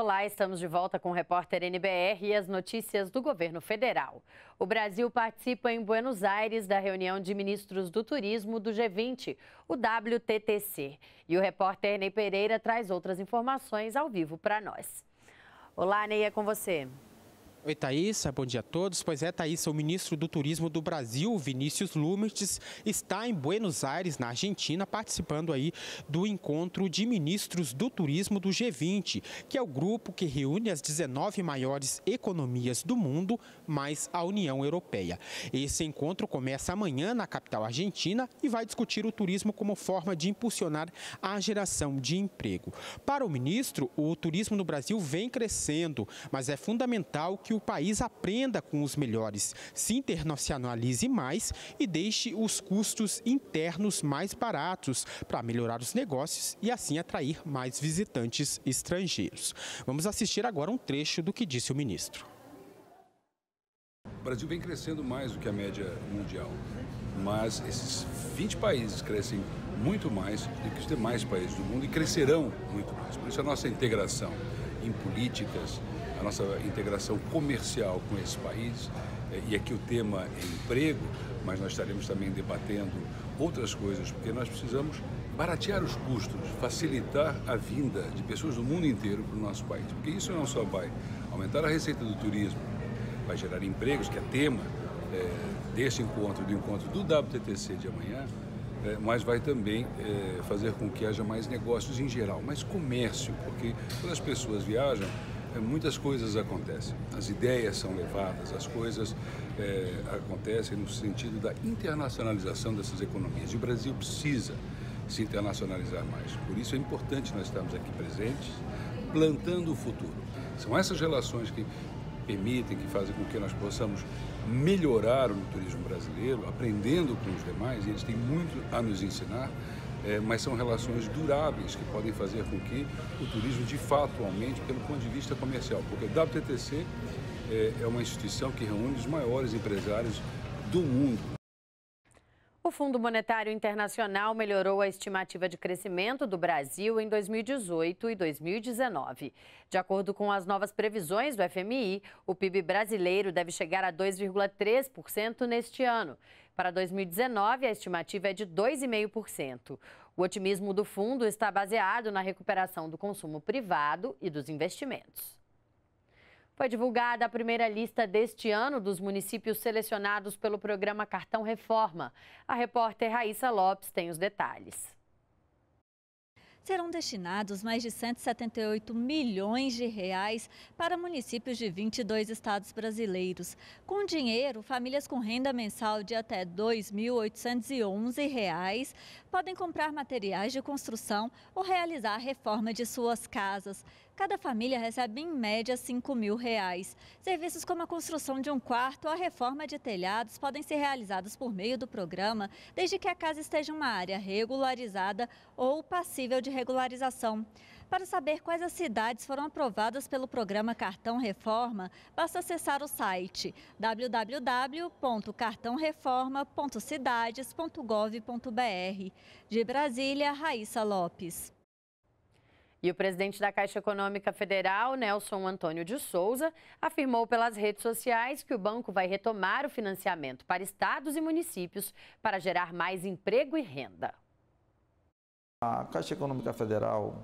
Olá, estamos de volta com o repórter NBR e as notícias do governo federal. O Brasil participa em Buenos Aires da reunião de ministros do turismo do G20, o WTTC. E o repórter Ney Pereira traz outras informações ao vivo para nós. Olá, Ney, é com você. Oi, Thaisa, bom dia a todos. Pois é, Thaisa, o ministro do Turismo do Brasil, Vinícius Lumertz, está em Buenos Aires, na Argentina, participando aí do encontro de ministros do turismo do G20, que é o grupo que reúne as 19 maiores economias do mundo, mais a União Europeia. Esse encontro começa amanhã na capital argentina e vai discutir o turismo como forma de impulsionar a geração de emprego. Para o ministro, o turismo no Brasil vem crescendo, mas é fundamental que que o país aprenda com os melhores, se internacionalize mais e deixe os custos internos mais baratos para melhorar os negócios e assim atrair mais visitantes estrangeiros. Vamos assistir agora um trecho do que disse o ministro. O Brasil vem crescendo mais do que a média mundial, mas esses 20 países crescem muito mais do que os demais países do mundo e crescerão muito mais. Por isso a nossa integração em políticas, a nossa integração comercial com esse país. Eh, e aqui o tema é emprego, mas nós estaremos também debatendo outras coisas, porque nós precisamos baratear os custos, facilitar a vinda de pessoas do mundo inteiro para o nosso país. Porque isso não só vai aumentar a receita do turismo, vai gerar empregos, que é tema é, desse encontro, do encontro do WTTC de amanhã, é, mas vai também é, fazer com que haja mais negócios em geral, mais comércio, porque quando as pessoas viajam, muitas coisas acontecem. As ideias são levadas, as coisas é, acontecem no sentido da internacionalização dessas economias. E o Brasil precisa se internacionalizar mais. Por isso é importante nós estarmos aqui presentes, plantando o futuro. São essas relações que permitem, que fazem com que nós possamos melhorar o turismo brasileiro, aprendendo com os demais, e eles têm muito a nos ensinar, é, mas são relações duráveis que podem fazer com que o turismo de fato aumente pelo ponto de vista comercial, porque o WTTC é, é uma instituição que reúne os maiores empresários do mundo. O Fundo Monetário Internacional melhorou a estimativa de crescimento do Brasil em 2018 e 2019. De acordo com as novas previsões do FMI, o PIB brasileiro deve chegar a 2,3% neste ano. Para 2019, a estimativa é de 2,5%. O otimismo do fundo está baseado na recuperação do consumo privado e dos investimentos. Foi divulgada a primeira lista deste ano dos municípios selecionados pelo programa Cartão Reforma. A repórter Raíssa Lopes tem os detalhes serão destinados mais de 178 milhões de reais para municípios de 22 estados brasileiros. Com dinheiro, famílias com renda mensal de até R$ 2.811 podem comprar materiais de construção ou realizar a reforma de suas casas. Cada família recebe em média 5 mil reais. Serviços como a construção de um quarto ou a reforma de telhados podem ser realizados por meio do programa, desde que a casa esteja em uma área regularizada ou passível de regularização. Para saber quais as cidades foram aprovadas pelo programa Cartão Reforma, basta acessar o site www.cartãoreforma.cidades.gov.br. De Brasília, Raíssa Lopes. E o presidente da Caixa Econômica Federal, Nelson Antônio de Souza, afirmou pelas redes sociais que o banco vai retomar o financiamento para estados e municípios para gerar mais emprego e renda. A Caixa Econômica Federal,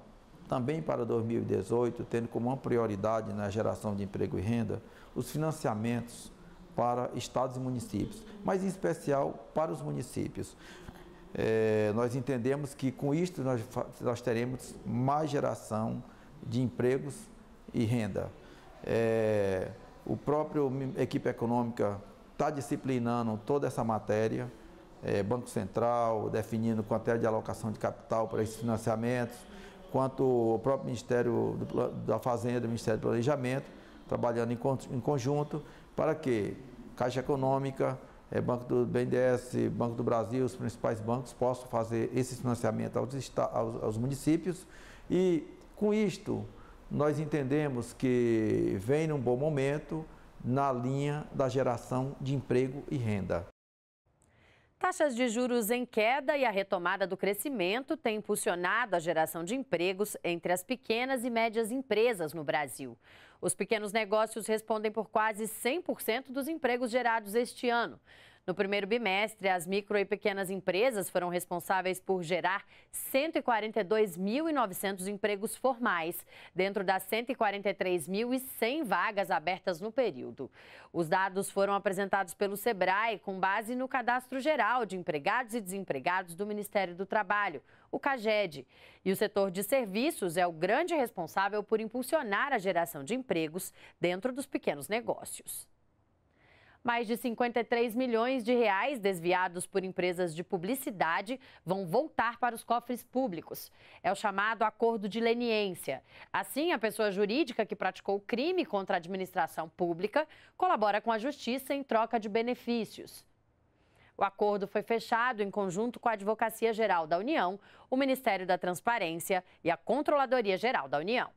também para 2018, tendo como uma prioridade na geração de emprego e renda os financiamentos para estados e municípios, mas em especial para os municípios é, nós entendemos que com isto nós, nós teremos mais geração de empregos e renda. É, o próprio equipe econômica está disciplinando toda essa matéria, é, Banco Central definindo quanto é de alocação de capital para esses financiamentos, quanto o próprio Ministério do, da Fazenda, do Ministério do Planejamento, trabalhando em, em conjunto para que Caixa Econômica, é, Banco do BNDES, Banco do Brasil, os principais bancos possam fazer esse financiamento aos, aos, aos municípios. E com isto, nós entendemos que vem num bom momento na linha da geração de emprego e renda. Taxas de juros em queda e a retomada do crescimento têm impulsionado a geração de empregos entre as pequenas e médias empresas no Brasil. Os pequenos negócios respondem por quase 100% dos empregos gerados este ano. No primeiro bimestre, as micro e pequenas empresas foram responsáveis por gerar 142.900 empregos formais, dentro das 143.100 vagas abertas no período. Os dados foram apresentados pelo SEBRAE com base no Cadastro Geral de Empregados e Desempregados do Ministério do Trabalho, o CAGED. E o setor de serviços é o grande responsável por impulsionar a geração de empregos dentro dos pequenos negócios. Mais de 53 milhões de reais desviados por empresas de publicidade vão voltar para os cofres públicos. É o chamado acordo de leniência. Assim, a pessoa jurídica que praticou crime contra a administração pública colabora com a justiça em troca de benefícios. O acordo foi fechado em conjunto com a Advocacia Geral da União, o Ministério da Transparência e a Controladoria Geral da União.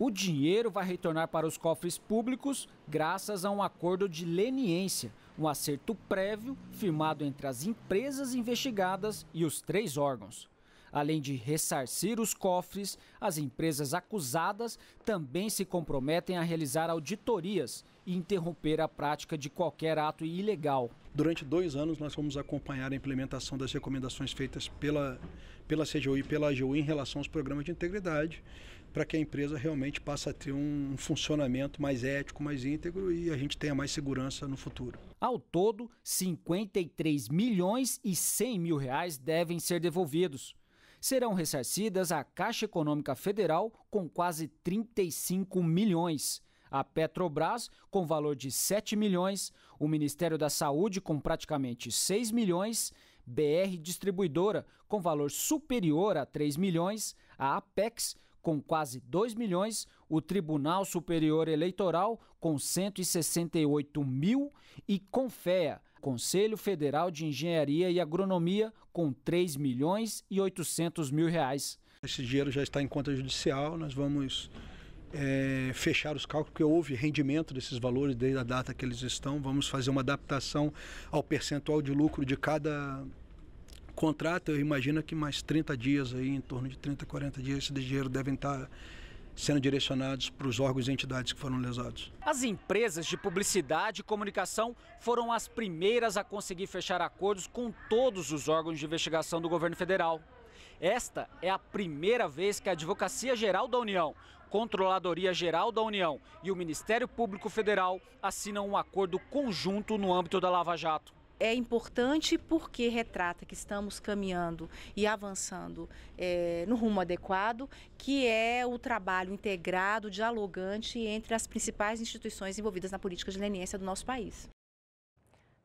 O dinheiro vai retornar para os cofres públicos graças a um acordo de leniência, um acerto prévio firmado entre as empresas investigadas e os três órgãos. Além de ressarcir os cofres, as empresas acusadas também se comprometem a realizar auditorias e interromper a prática de qualquer ato ilegal. Durante dois anos, nós vamos acompanhar a implementação das recomendações feitas pela, pela CGU e pela AGU em relação aos programas de integridade, para que a empresa realmente passe a ter um funcionamento mais ético, mais íntegro e a gente tenha mais segurança no futuro. Ao todo, 53 milhões e 100 mil reais devem ser devolvidos serão ressarcidas à Caixa Econômica Federal com quase 35 milhões a Petrobras, com valor de 7 milhões, o Ministério da Saúde, com praticamente 6 milhões, BR Distribuidora, com valor superior a 3 milhões, a Apex, com quase 2 milhões, o Tribunal Superior Eleitoral com 168 mil e Confea, Conselho Federal de Engenharia e Agronomia, com 3 milhões e 800 mil reais. Esse dinheiro já está em conta judicial, nós vamos é, fechar os cálculos, porque houve rendimento desses valores desde a data que eles estão. Vamos fazer uma adaptação ao percentual de lucro de cada contrato. Eu imagino que mais 30 dias, aí, em torno de 30, 40 dias, esse dinheiro devem estar sendo direcionados para os órgãos e entidades que foram lesados. As empresas de publicidade e comunicação foram as primeiras a conseguir fechar acordos com todos os órgãos de investigação do governo federal. Esta é a primeira vez que a Advocacia Geral da União Controladoria Geral da União e o Ministério Público Federal assinam um acordo conjunto no âmbito da Lava Jato é importante porque retrata que estamos caminhando e avançando é, no rumo adequado, que é o trabalho integrado, dialogante entre as principais instituições envolvidas na política de leniência do nosso país.